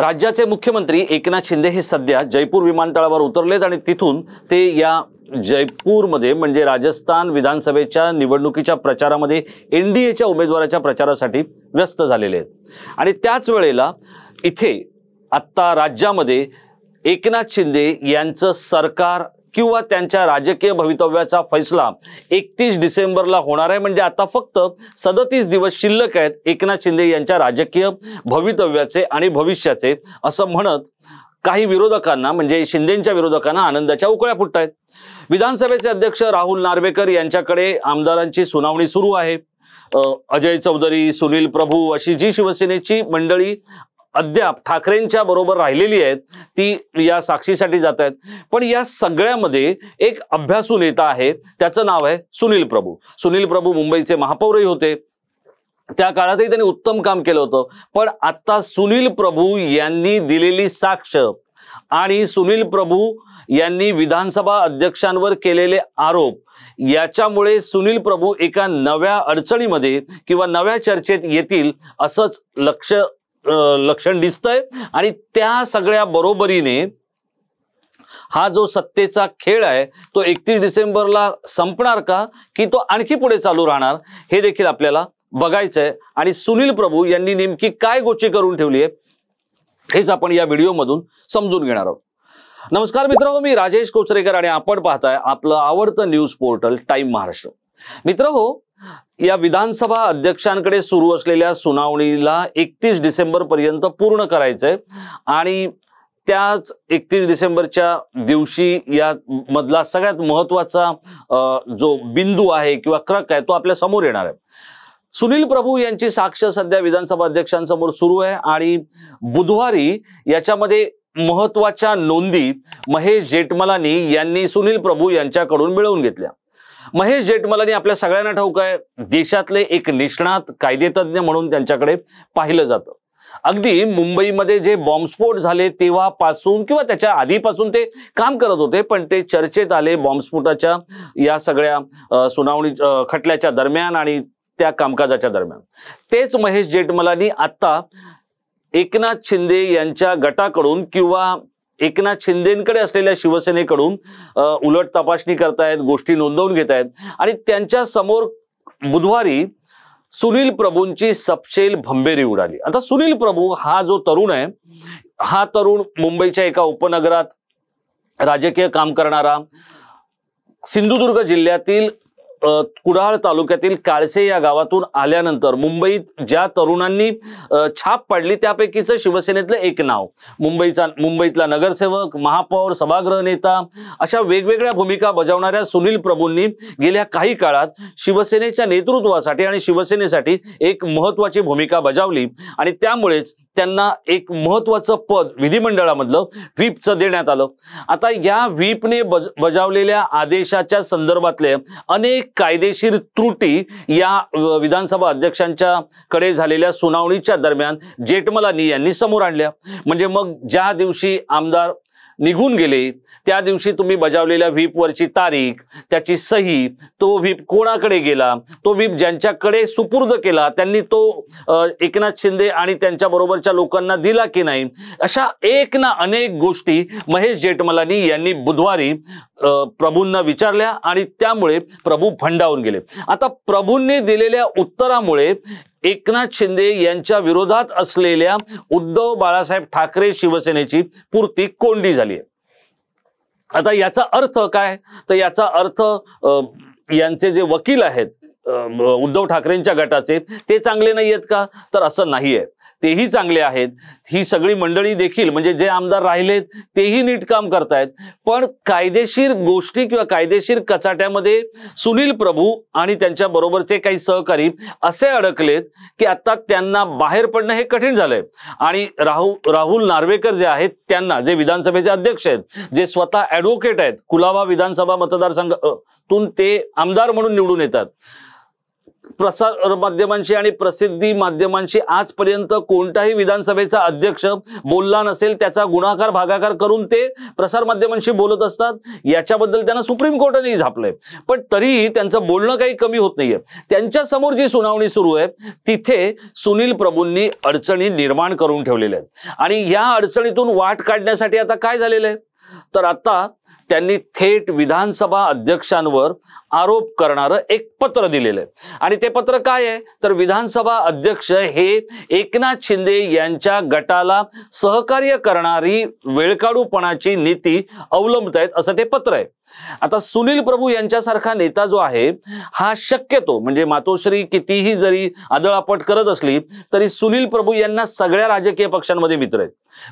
राज्याचे मुख्यमंत्री एकनाथ शिंदे हे सध्या जयपूर विमानतळावर उतरलेत आणि तिथून ते या जयपूरमध्ये म्हणजे राजस्थान विधानसभेच्या निवडणुकीच्या प्रचारामध्ये एन डी एच्या उमेदवाराच्या प्रचारासाठी व्यस्त झालेले आहेत आणि त्याच वेळेला इथे आत्ता राज्यामध्ये एकनाथ शिंदे यांचं सरकार किंवा त्यांच्या राजकीय भवितव्याचा फैसला एकतीस डिसेंबरला होणार आहे म्हणजे आता फक्त सदतीस दिवस शिल्लक आहेत एकनाथ शिंदे यांच्या राजकीय भवितव्याचे आणि भविष्याचे असं म्हणत काही विरोधकांना म्हणजे शिंदेच्या विरोधकांना आनंदाच्या उकळ्या फुटत आहेत विधानसभेचे अध्यक्ष राहुल नार्वेकर यांच्याकडे आमदारांची सुनावणी सुरू आहे अजय चौधरी सुनील प्रभू अशी जी शिवसेनेची मंडळी अद्याप ठाकरेंच्या बरोबर राहिलेली आहेत ती या साक्षीसाठी जात आहेत पण या सगळ्यामध्ये एक अभ्यासू नेता आहे त्याचं नाव आहे सुनील प्रभू सुनील प्रभू मुंबईचे महापौरही होते त्या काळातही त्यांनी उत्तम काम केलं होतं पण आता सुनील प्रभू यांनी दिलेली साक्ष आणि सुनील प्रभू यांनी विधानसभा अध्यक्षांवर केलेले आरोप याच्यामुळे सुनील प्रभू एका नव्या अडचणीमध्ये किंवा नव्या चर्चेत येतील असंच लक्ष लक्षण दिसतंय आणि त्या सगळ्या बरोबरीने हा जो सत्तेचा खेळ आहे तो एकतीस डिसेंबरला संपणार का की तो आणखी पुढे चालू राहणार हे देखील आपल्याला बघायचंय आणि सुनील प्रभू यांनी नेमकी काय गोची करून ठेवली आहे हेच आपण या व्हिडिओमधून समजून घेणार आहोत नमस्कार मित्रांनो मी राजेश कोचरेकर आणि आपण पाहताय आपलं आवडतं न्यूज पोर्टल टाइम महाराष्ट्र मित्र हो या विधानसभा अध्यक्षांकडे सुरू असलेल्या सुनावणीला एकतीस डिसेंबर पर्यंत पूर्ण करायचंय आणि त्याच एकतीस डिसेंबरच्या दिवशी या मधला सगळ्यात महत्वाचा जो बिंदू आहे किंवा क्रक आहे तो आपल्या समोर येणार आहे सुनील प्रभू यांची साक्ष सध्या विधानसभा अध्यक्षांसमोर सुरू आहे आणि बुधवारी याच्यामध्ये महत्वाच्या नोंदी महेश जेठमलानी यांनी सुनील प्रभू यांच्याकडून मिळवून घेतल्या महेश जेठमलानी आपल्या सगळ्यांना ठाऊक आहे देशातले एक निष्णात कायदेतज्ञ म्हणून त्यांच्याकडे पाहिलं जातं अगदी मुंबईमध्ये जे बॉम्बस्फोट झाले तेव्हापासून किंवा त्याच्या आधीपासून ते काम करत होते पण ते चर्चेत आले बॉम्बस्फोटाच्या या सगळ्या सुनावणी खटल्याच्या दरम्यान आणि त्या कामकाजाच्या दरम्यान तेच महेश जेठमलानी आता एकनाथ शिंदे यांच्या गटाकडून किंवा एकनाथ शिंदेकडे असलेल्या शिवसेनेकडून उलट तपासणी करतायत गोष्टी नोंदवून घेत आहेत आणि त्यांच्या समोर बुधवारी सुनील प्रभूंची सपशेल भंबेरी उडाली आता सुनील प्रभू हा जो तरुण आहे हा तरुण मुंबईच्या एका उपनगरात राजकीय काम करणारा सिंधुदुर्ग जिल्ह्यातील कुडाळ तालुक्यातील काळसे या गावातून आल्यानंतर मुंबईत ज्या तरुणांनी छाप पाडली त्यापैकीच शिवसेनेतलं एक नाव मुंबईचा मुंबईतला नगरसेवक महापौर सभागृह नेता अशा वेगवेगळ्या भूमिका बजावणाऱ्या सुनील प्रभूंनी गेल्या काही काळात शिवसेनेच्या नेतृत्वासाठी आणि शिवसेनेसाठी एक महत्वाची भूमिका बजावली आणि त्यामुळेच त्यांना एक महत्वाचं पद विधिमंडळामधलं व्हीपचं देण्यात आलं आता या व्हीपने बज बजावलेल्या आदेशाच्या संदर्भातले अनेक कायदेशीर त्रुटी या विधानसभा अध्यक्षांच्या कडे झालेल्या सुनावणीच्या दरम्यान जेठमलानी यांनी समोर आणल्या म्हणजे मग ज्या दिवशी आमदार निघून गेले त्या दिवशी तुम्ही बजावलेल्या व्हीपवरची तारीख त्याची सही तो व्हीप कोणाकडे गेला तो व्हीप ज्यांच्याकडे सुपूर्द केला त्यांनी तो एकनाथ शिंदे आणि त्यांच्या बरोबरच्या लोकांना दिला की नाही अशा एक ना अनेक गोष्टी महेश जेठमलानी यांनी बुधवारी प्रभूंना विचारल्या आणि त्यामुळे प्रभू फंडावून गेले आता प्रभूंनी दिलेल्या उत्तरामुळे एकनाथ शिंदे यांच्या विरोधात असलेल्या उद्धव बाळासाहेब ठाकरे शिवसेनेची पूर्ती कोंडी झाली आहे आता याचा अर्थ काय तर याचा अर्थ यांचे जे वकील आहेत उद्धव ठाकरेंच्या गटाचे ते चांगले नाही आहेत का तर असं नाहीये तेही चांगले आहेत ही सगळी मंडळी देखील म्हणजे जे आमदार राहिलेत तेही नीट काम करतायत पण कायदेशीर गोष्टी किंवा कायदेशीर कचाट्यामध्ये सुनील प्रभू आणि त्यांच्या बरोबरचे काही सहकारी असे अडकलेत की आता त्यांना बाहेर पडणं हे कठीण झालंय आणि राहुल राहुल नार्वेकर जे आहेत त्यांना जे विधानसभेचे अध्यक्ष आहेत जे स्वतः ऍडव्होकेट आहेत कुलाबा विधानसभा मतदारसंघातून ते आमदार म्हणून निवडून येतात प्रसार माध्यमांशी आणि प्रसिद्धी माध्यमांशी आजपर्यंत कोणताही विधानसभेचा अध्यक्ष बोलला नसेल त्याचा गुणाकार भागाकार करून ते प्रसार माध्यमांशी बोलत असतात याच्याबद्दल त्यांना सुप्रीम कोर्टानेही झापलंय पण तरीही त्यांचं बोलणं काही कमी होत नाहीये त्यांच्या समोर जी सुनावणी सुरू आहे तिथे सुनील प्रभूंनी अडचणी निर्माण करून ठेवलेल्या आहेत आणि या अडचणीतून वाट काढण्यासाठी आता काय झालेलं आहे तर आता त्यांनी थेट विधानसभा अध्यक्षांवर आरोप करणारं एक पत्र दिलेलं आहे आणि ते पत्र काय आहे तर विधानसभा अध्यक्ष हे एकनाथ शिंदे यांच्या गटाला सहकार्य करणारी वेळकाडूपणाची नीती अवलंबत आहेत असं ते पत्र आहे आता सुनील प्रभू यांच्यासारखा नेता जो आहे हा शक्यतो म्हणजे मातोश्री कितीही जरी आदळापट करत असली तरी सुनील प्रभू यांना सगळ्या राजकीय पक्षांमध्ये मित्र आहेत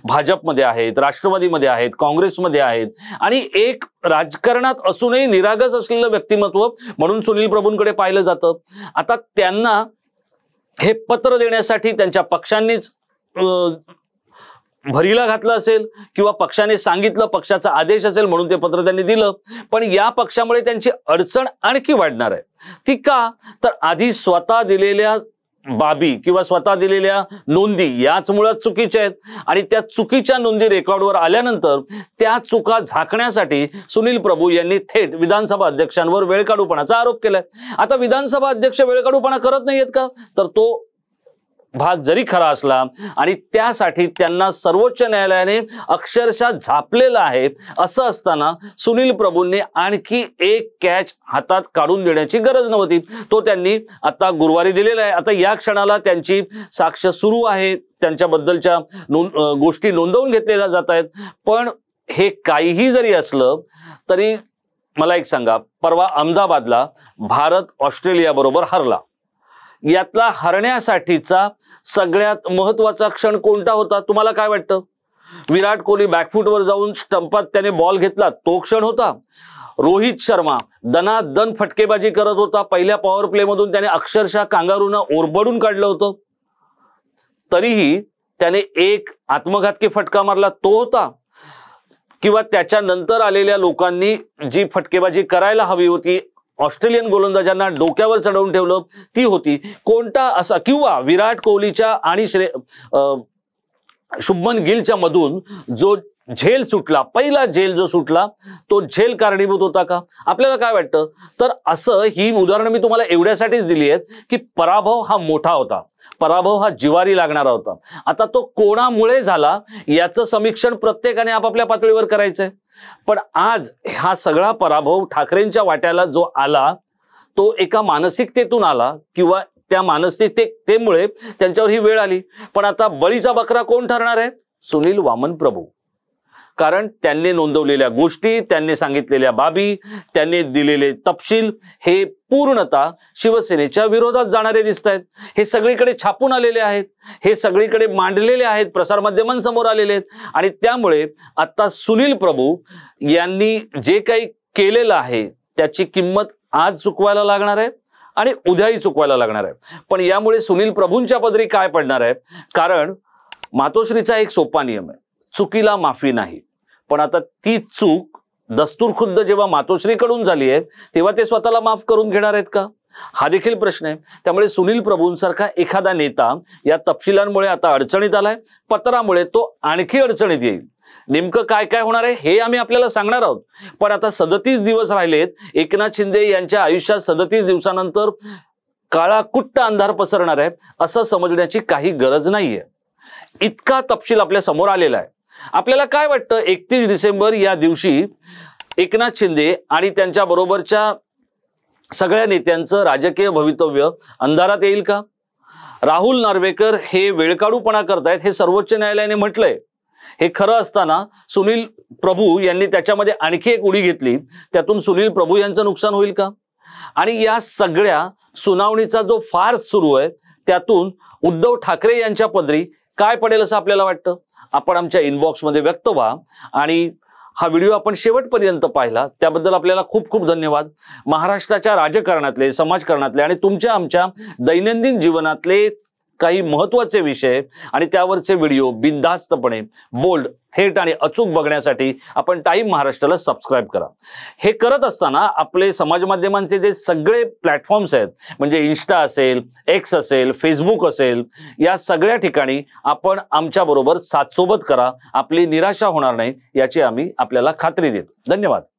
भाजपमध्ये आहेत राष्ट्रवादीमध्ये आहेत काँग्रेसमध्ये आहेत आणि एक राजकारणात असूनही निरागस असलेलं व्यक्तिमत्व म्हणून सुनील प्रभूंकडे पाहिलं जातं आता त्यांना हे पत्र देण्यासाठी त्यांच्या पक्षांनीच भरीला घातलं असेल किंवा पक्षाने सांगितलं पक्षाचा आदेश असेल म्हणून ते पत्र त्यांनी दिलं पण या पक्षामुळे त्यांची अडचण आणखी वाढणार आहे ती का तर आधी स्वतः दिलेल्या बाबी किंवा स्वतः दिलेल्या नोंदी याच मुळात चुकीच्या आहेत आणि त्या चुकीच्या नोंदी रेकॉर्डवर आल्यानंतर त्या चुका झाकण्यासाठी सुनील प्रभू यांनी थेट विधानसभा अध्यक्षांवर वेळकाडूपणाचा आरोप केलाय आता विधानसभा अध्यक्ष वेळकाडूपणा करत नाहीयेत का तर तो भाग जरी खरा असला आणि त्यासाठी त्यांना सर्वोच्च न्यायालयाने अक्षरशः झापलेलं आहे असं असताना सुनील प्रभूंनी आणखी एक कॅच हातात काढून देण्याची गरज नव्हती तो त्यांनी आता गुरुवारी दिलेला आहे आता या क्षणाला त्यांची साक्ष सुरू आहे त्यांच्याबद्दलच्या नोंद गोष्टी नोंदवून घेतलेल्या जात आहेत पण हे काहीही जरी असलं तरी मला एक सांगा परवा अहमदाबादला भारत ऑस्ट्रेलियाबरोबर हरला यातला हरण्यासाठीचा सगळ्यात महत्वाचा क्षण कोणता होता तुम्हाला काय वाटतं विराट कोहली वर जाऊन स्टंपात त्याने बॉल घेतला तो क्षण होता रोहित शर्मा दनादन फटकेबाजी करत होता पहिल्या पॉवर प्ले मधून त्याने अक्षरशः कांगारून ओरबडून काढलं होतं तरीही त्याने एक आत्मघातकी फटका मारला तो होता किंवा त्याच्यानंतर आलेल्या लोकांनी जी फटकेबाजी करायला हवी होती ऑस्ट्रेलियन गोलंदाजांना डोक्यावर चढवून ठेवलं ती होती कोणता असा किंवा विराट कोहलीच्या आणि श्रे शुभमन गिलच्या मधून जो झेल सुटला पहिला झेल जो सुटला तो झेल कारणीभूत होता का आपल्याला काय वाटतं तर असं ही उदाहरणं मी तुम्हाला एवढ्यासाठीच दिली आहेत की पराभव हा मोठा होता पराभव हा जिवारी लागणारा होता आता तो कोणामुळे झाला याचं समीक्षण प्रत्येकाने आपापल्या पातळीवर करायचंय पण आज हा सगळा पराभव ठाकरेंच्या वाट्याला जो आला तो एका मानसिकतेतून आला किंवा त्या मानसिकतेमुळे त्यांच्यावर ही वेळ आली पण आता बळीचा बकरा कोण ठरणार आहे सुनील वामन प्रभू कारण त्यांनी नोंदवलेल्या गोष्टी त्यांनी सांगितलेल्या बाबी त्यांनी दिलेले तपशील हे पूर्णतः शिवसेनेच्या विरोधात जाणारे दिसत आहेत हे सगळीकडे छापून आलेले आहेत हे सगळीकडे मांडलेले आहेत प्रसारमाध्यमांसमोर आलेले आहेत आणि त्यामुळे आता सुनील प्रभू यांनी जे काही केलेलं आहे त्याची किंमत आज चुकवायला लागणार आहे आणि उद्याही चुकवायला लागणार आहे पण यामुळे सुनील प्रभूंच्या पदरी काय पडणार आहे कारण मातोश्रीचा एक सोपा नियम आहे चुकीला माफी नाही पण आता ती चूक दस्तूर खुद्द जेव्हा मातोश्रीकडून झाली आहे तेव्हा ते स्वतःला माफ करून घेणार आहेत का हा देखील प्रश्न आहे त्यामुळे सुनील प्रभूंसारखा एखादा नेता या तपशिलांमुळे आता अडचणीत आलाय पत्रामुळे तो आणखी अडचणीत येईल नेमकं काय काय होणार आहे हे आम्ही आपल्याला सांगणार आहोत पण आता सदतीस दिवस राहिलेत एकनाथ शिंदे यांच्या आयुष्यात सदतीस दिवसानंतर काळा कुट्ट अंधार पसरणार आहे असं समजण्याची काही गरज नाहीये इतका तपशील आपल्या समोर आलेला आहे आपल्याला काय वाटतं एकतीस डिसेंबर या दिवशी एकनाथ शिंदे आणि त्यांच्या बरोबरच्या सगळ्या नेत्यांचं राजकीय भवितव्य अंधारात येईल का राहुल नार्वेकर हे वेळकाडूपणा करतायत हे सर्वोच्च न्यायालयाने म्हटलंय हे खरं असताना सुनील प्रभू यांनी त्याच्यामध्ये आणखी एक उडी घेतली त्यातून सुनील प्रभू यांचं नुकसान होईल का आणि या सगळ्या सुनावणीचा जो फार सुरू आहे त्यातून उद्धव ठाकरे यांच्या पदरी काय पडेल असं आपल्याला वाटतं आपण आमच्या इनबॉक्समध्ये व्यक्त व्हा आणि हा व्हिडिओ आपण शेवटपर्यंत पाहिला त्याबद्दल आपल्याला खूप खूप धन्यवाद महाराष्ट्राच्या राजकारणातले समाजकारणातले आणि तुमच्या आमच्या दैनंदिन जीवनातले काही महत्वाचे विषय आणि त्यावरचे व्हिडिओ बिनधास्तपणे बोल्ड थेट आणि अचूक बघण्यासाठी आपण टाईम महाराष्ट्राला सबस्क्राईब करा हे करत असताना आपले समाज माध्यमांचे जे सगळे प्लॅटफॉर्म्स आहेत म्हणजे इन्स्टा असेल एक्स असेल फेसबुक असेल या सगळ्या ठिकाणी आपण आमच्याबरोबर साथसोबत करा आपली निराशा होणार नाही याची आम्ही आपल्याला खात्री देतो धन्यवाद